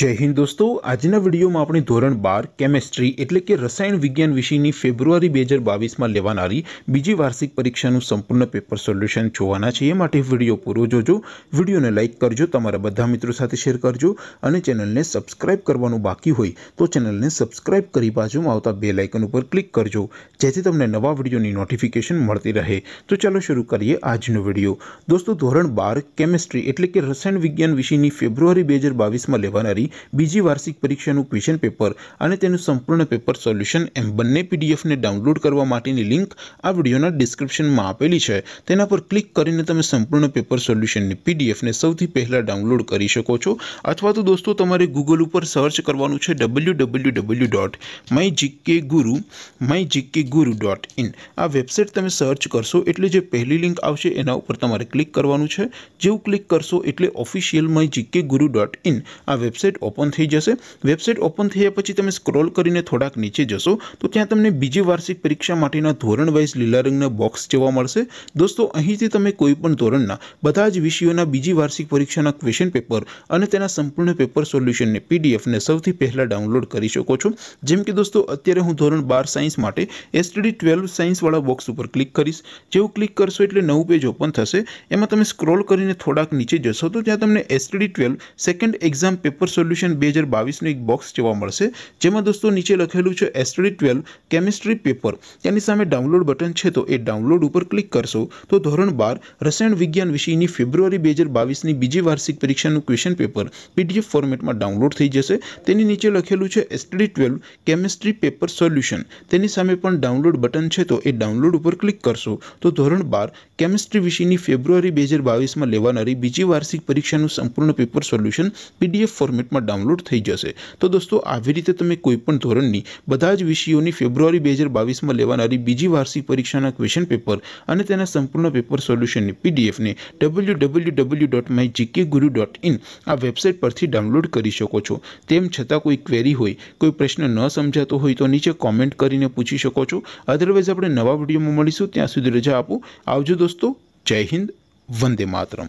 जय हिंद दोस्तों आज ना वीडियो में अपनी ધોરણ 12 કેમેસ્ટ્રી એટલે કે રસાયણ વિજ્ઞાન વિષયની ફેબ્રુઆરી 2022 માં લેવાણારી બીજી વાર્ષિક પરીક્ષા નું સંપૂર્ણ પેપર સોલ્યુશન જોવાના છે એ માટે વિડિયો પૂરું જોજો વિડિયોને લાઈક કરજો તમારા બધા મિત્રો સાથે શેર કરજો અને ચેનલને સબ્સ્ક્રાઇબ કરવાનું બાકી હોય તો ચેનલને સબ્સ્ક્રાઇબ કરી પાછું આવતા બેલ આઇકન ઉપર ક્લિક કરજો જેથી તમને નવા વિડિયોની નોટિફિકેશન મળતી રહે તો ચાલો શરૂ કરીએ આજનો વિડિયો दोस्तों ધોરણ 12 કેમેસ્ટ્રી એટલે કે રસાયણ વિજ્ઞાન વિષયની ફેબ્રુઆરી 2022 માં લેવાણ બીજી વાર્ષિક પરીક્ષાનું ક્વેશ્ચન પેપર અને તેનું સંપૂર્ણ પેપર સોલ્યુશન એમ બંને પીડીએફ ને ડાઉનલોડ કરવા માટેની લિંક આ વિડિયોના ડિસ્ક્રિપ્શનમાં આપેલી છે તેના પર ક્લિક કરીને તમે સંપૂર્ણ પેપર સોલ્યુશન ની પીડીએફ ને સૌથી પહેલા ડાઉનલોડ કરી શકો છો અથવા તો દોસ્તો તમારે Google ઉપર સર્ચ કરવાનું છે www.mygkguru mygkguru.in આ વેબસાઈટ તમે સર્ચ કરશો એટલે જે પહેલી લિંક આવશે તેના ઉપર તમારે ક્લિક કરવાનું છે જેઉ ક્લિક કરશો એટલે ઓફિશિયલ mygkguru.in આ વેબસાઈટ ઓપન થી જશે વેબસાઈટ ઓપન થઈયા પછી તમે સ્ક્રોલ કરીને થોડાક નીચે જશો તો ત્યાં તમને બીજી વાર્ષિક પરીક્ષા માટેનો ધોરણ વાઈઝ લિસ્ટિંગનો બોક્સ જોવા મળશે દોસ્તો અહીંથી તમે કોઈ પણ ધોરણના બધા જ વિષયોના બીજી વાર્ષિક પરીક્ષાના ક્વેશ્ચન પેપર અને તેના સંપૂર્ણ પેપર સોલ્યુશનની પીડીએફ ને સૌથી પહેલા ડાઉનલોડ કરી શકો છો જેમ કે દોસ્તો અત્યારે હું ધોરણ 12 સાયન્સ માટે STD 12 સાયન્સ વાળો બોક્સ ઉપર ક્લિક કરીશ જેવું ક્લિક કરશો એટલે નવું પેજ ઓપન થશે એમાં તમે સ્ક્રોલ કરીને થોડાક નીચે જશો તો ત્યાં તમને STD 12 second exam paper solution 2022 નો એક બોક્સ જોવા મળશે જેમ કે દોસ્તો નીચે લખેલું છે STD 12 કેમિસ્ટ્રી પેપર તેની સામે ડાઉનલોડ બટન છે તો એ ડાઉનલોડ ઉપર ક્લિક કરશો તો ધોરણ 12 રસાયણ વિજ્ઞાન વિષયની ફેબ્રુઆરી 2022 ની બીજી વાર્ષિક પરીક્ષા નું ક્વેશ્ચન પેપર PDF ફોર્મેટમાં ડાઉનલોડ થઈ જશે તેની નીચે લખેલું છે STD 12 કેમિસ્ટ્રી પેપર સોલ્યુશન તેની સામે પણ ડાઉનલોડ બટન છે તો એ ડાઉનલોડ ઉપર ક્લિક કરશો તો ધોરણ 12 કેમિસ્ટ્રી વિષયની ફેબ્રુઆરી 2022 માં લેવાનાર બીજી વાર્ષિક પરીક્ષા નું સંપૂર્ણ પેપર સોલ્યુશન PDF ફોર્મેટ માં ડાઉનલોડ થઈ જશે તો દોસ્તો આવી રીતે તમે કોઈ પણ ધોરણની બધા જ વિષયોની ફેબ્રુઆરી 2022 માં લેવાણારી બીજી વાર્ષિક પરીક્ષાના ક્વેશ્ચન પેપર અને તેના સંપૂર્ણ પેપર સોલ્યુશનની પીડીએફ ને www.mkkguru.in આ વેબસાઈટ પરથી ડાઉનલોડ કરી શકો છો તેમ છતાં કોઈ ક્વેરી હોય કોઈ પ્રશ્ન ન સમજાતો હોય તો નીચે કમેન્ટ કરીને પૂછી શકો છો અધરવાઇઝ આપણે નવા વિડિયોમાં મળીશું ત્યાં સુધી રજા આપું આવજો દોસ્તો જય હિન્દ વંદે માતરમ